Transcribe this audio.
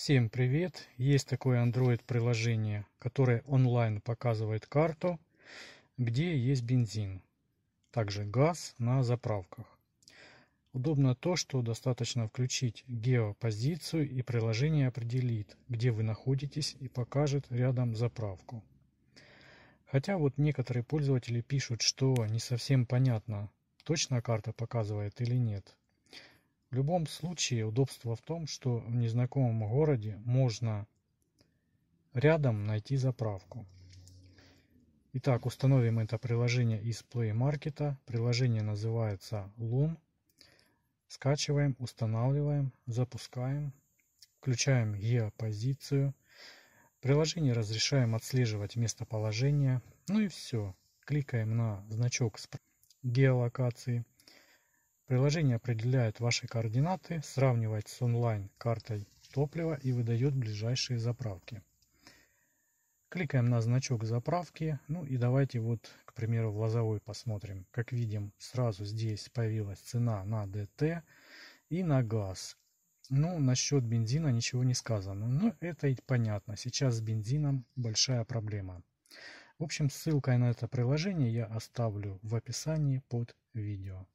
Всем привет! Есть такое Android приложение, которое онлайн показывает карту, где есть бензин, также газ на заправках. Удобно то, что достаточно включить геопозицию и приложение определит, где вы находитесь и покажет рядом заправку. Хотя вот некоторые пользователи пишут, что не совсем понятно, точно карта показывает или нет. В любом случае удобство в том, что в незнакомом городе можно рядом найти заправку. Итак, установим это приложение из Play Market. Приложение называется Loom. Скачиваем, устанавливаем, запускаем, включаем геопозицию. Приложение разрешаем отслеживать местоположение. Ну и все. Кликаем на значок геолокации. Приложение определяет ваши координаты, сравнивает с онлайн-картой топлива и выдает ближайшие заправки. Кликаем на значок заправки. Ну и давайте вот, к примеру, в лозовой посмотрим. Как видим, сразу здесь появилась цена на ДТ и на газ. Ну, насчет бензина ничего не сказано. Но ну, это и понятно. Сейчас с бензином большая проблема. В общем, ссылкой на это приложение я оставлю в описании под видео.